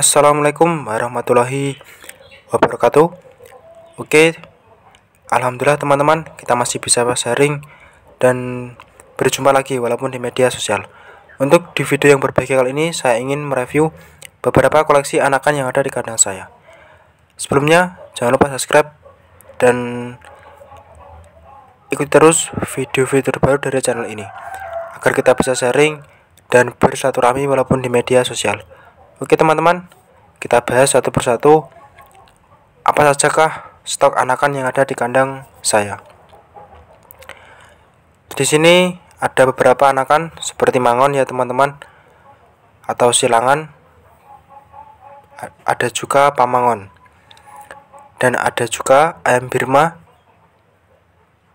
Assalamualaikum warahmatullahi wabarakatuh Oke Alhamdulillah teman-teman kita masih bisa sharing dan berjumpa lagi walaupun di media sosial Untuk di video yang berbagi kali ini saya ingin mereview beberapa koleksi anakan yang ada di kandang saya Sebelumnya jangan lupa subscribe dan ikuti terus video-video terbaru dari channel ini agar kita bisa sharing dan bersatu rami walaupun di media sosial. Oke teman-teman, kita bahas satu persatu apa sajakah stok anakan yang ada di kandang saya. Di sini ada beberapa anakan seperti mangon ya teman-teman atau silangan. Ada juga pamangon. Dan ada juga ayam Birma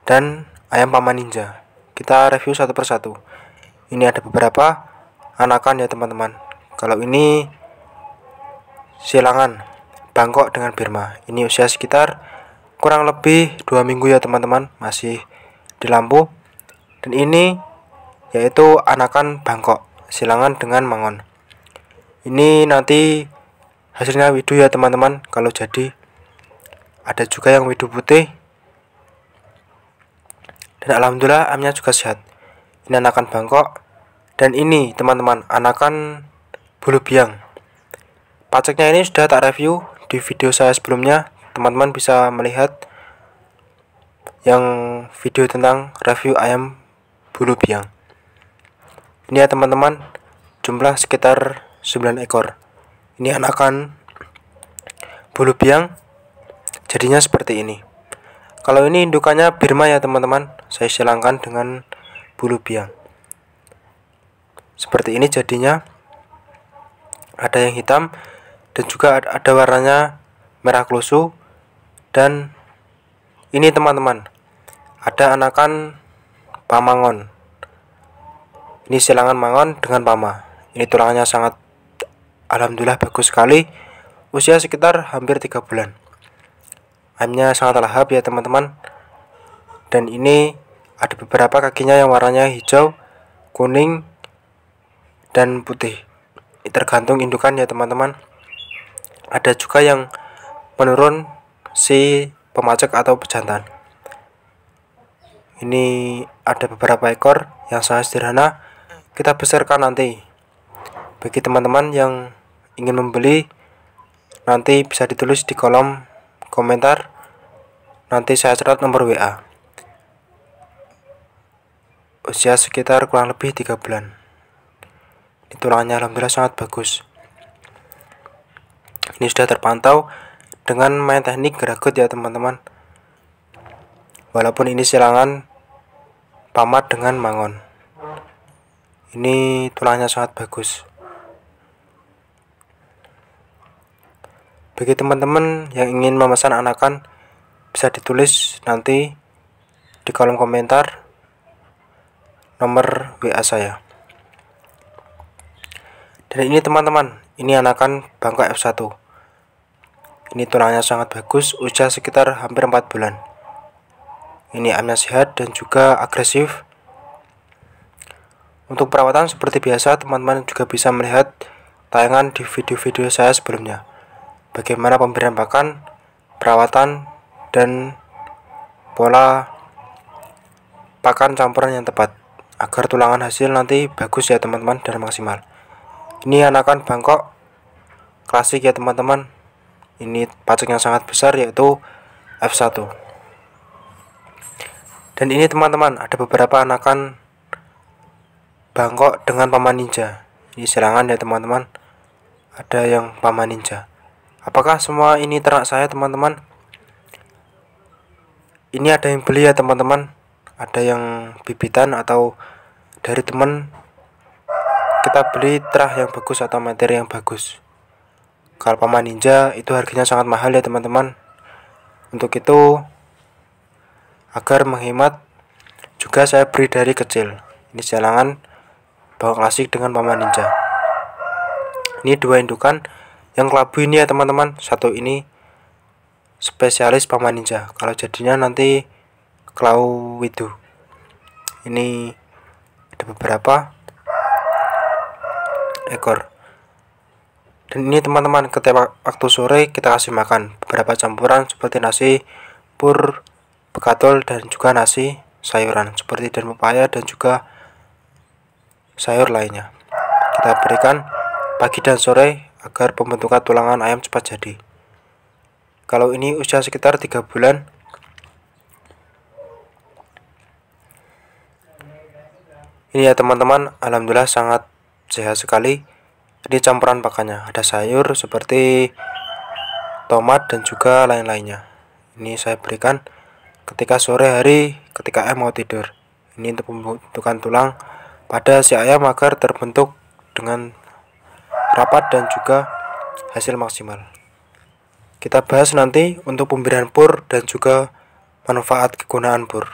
dan ayam paman ninja. Kita review satu persatu. Ini ada beberapa anakan ya teman-teman. Kalau ini silangan Bangkok dengan Burma. Ini usia sekitar kurang lebih dua minggu ya teman-teman, masih di lampu. Dan ini yaitu anakan Bangkok, silangan dengan Mangon. Ini nanti hasilnya widu ya teman-teman kalau jadi. Ada juga yang widu putih. Dan alhamdulillah amnya juga sehat. Ini anakan Bangkok dan ini teman-teman anakan bulu biang. Paceknya ini sudah tak review di video saya sebelumnya. Teman-teman bisa melihat yang video tentang review ayam bulu biang. Ini ya teman-teman, jumlah sekitar 9 ekor. Ini anakan bulu biang jadinya seperti ini. Kalau ini indukannya Birma ya teman-teman, saya silangkan dengan bulu biang. Seperti ini jadinya ada yang hitam dan juga ada warnanya merah klosu dan ini teman-teman ada anakan pamangon ini silangan mangon dengan pama ini tulangnya sangat alhamdulillah bagus sekali usia sekitar hampir 3 bulan ayamnya sangat lahap ya teman-teman dan ini ada beberapa kakinya yang warnanya hijau kuning dan putih tergantung indukan ya teman-teman ada juga yang menurun si pemacek atau pejantan ini ada beberapa ekor yang sangat sederhana kita besarkan nanti bagi teman-teman yang ingin membeli nanti bisa ditulis di kolom komentar nanti saya catat nomor WA usia sekitar kurang lebih 3 bulan tulangnya alhamdulillah sangat bagus ini sudah terpantau dengan main teknik geragut ya teman-teman walaupun ini silangan pamat dengan mangon ini tulangnya sangat bagus bagi teman-teman yang ingin memesan anakan bisa ditulis nanti di kolom komentar nomor WA saya dan ini teman-teman, ini anakan bangka F1. Ini tulangnya sangat bagus, usia sekitar hampir 4 bulan. Ini amnya sehat dan juga agresif. Untuk perawatan seperti biasa, teman-teman juga bisa melihat tayangan di video-video saya sebelumnya. Bagaimana pemberian pakan, perawatan, dan pola pakan campuran yang tepat agar tulangan hasil nanti bagus ya teman-teman dan maksimal. Ini anakan Bangkok klasik ya teman-teman. Ini pajak yang sangat besar yaitu F1. Dan ini teman-teman ada beberapa anakan Bangkok dengan paman ninja. Ini serangan ya teman-teman. Ada yang paman ninja. Apakah semua ini ternak saya teman-teman? Ini ada yang beli ya teman-teman. Ada yang bibitan atau dari teman kita beli trah yang bagus atau materi yang bagus kalau paman ninja itu harganya sangat mahal ya teman-teman untuk itu agar menghemat juga saya beri dari kecil ini jalanan bawa klasik dengan paman ninja ini dua indukan yang kelabu ini ya teman-teman satu ini spesialis paman ninja kalau jadinya nanti kelau widu ini ada beberapa ekor dan ini teman-teman ketika waktu sore kita kasih makan beberapa campuran seperti nasi pur bekatol dan juga nasi sayuran seperti dan pepaya dan juga sayur lainnya kita berikan pagi dan sore agar pembentukan tulangan ayam cepat jadi kalau ini usia sekitar 3 bulan ini ya teman-teman alhamdulillah sangat sehat sekali ini campuran pakannya ada sayur seperti tomat dan juga lain-lainnya ini saya berikan ketika sore hari ketika ayam mau tidur ini untuk pembentukan tulang pada si ayam agar terbentuk dengan rapat dan juga hasil maksimal kita bahas nanti untuk pemberian pur dan juga manfaat kegunaan pur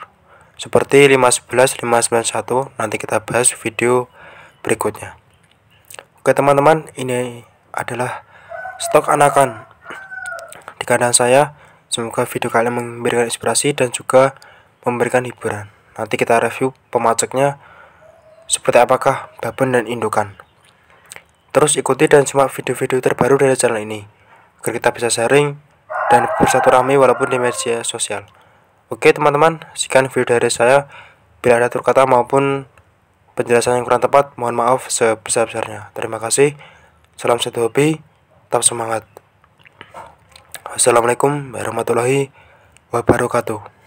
seperti 511 591 nanti kita bahas video berikutnya Oke teman-teman, ini adalah stok anakan di kandang saya. Semoga video kalian memberikan inspirasi dan juga memberikan hiburan. Nanti kita review pemaceknya seperti apakah babon dan indukan. Terus ikuti dan simak video-video terbaru dari channel ini agar kita bisa sharing dan bersatu rame walaupun di media sosial. Oke teman-teman, sekian video dari saya. Bila ada kata maupun penjelasan yang kurang tepat, mohon maaf sebesar-besarnya. Terima kasih. Salam satu hobi, tetap semangat. Assalamualaikum, warahmatullahi wabarakatuh.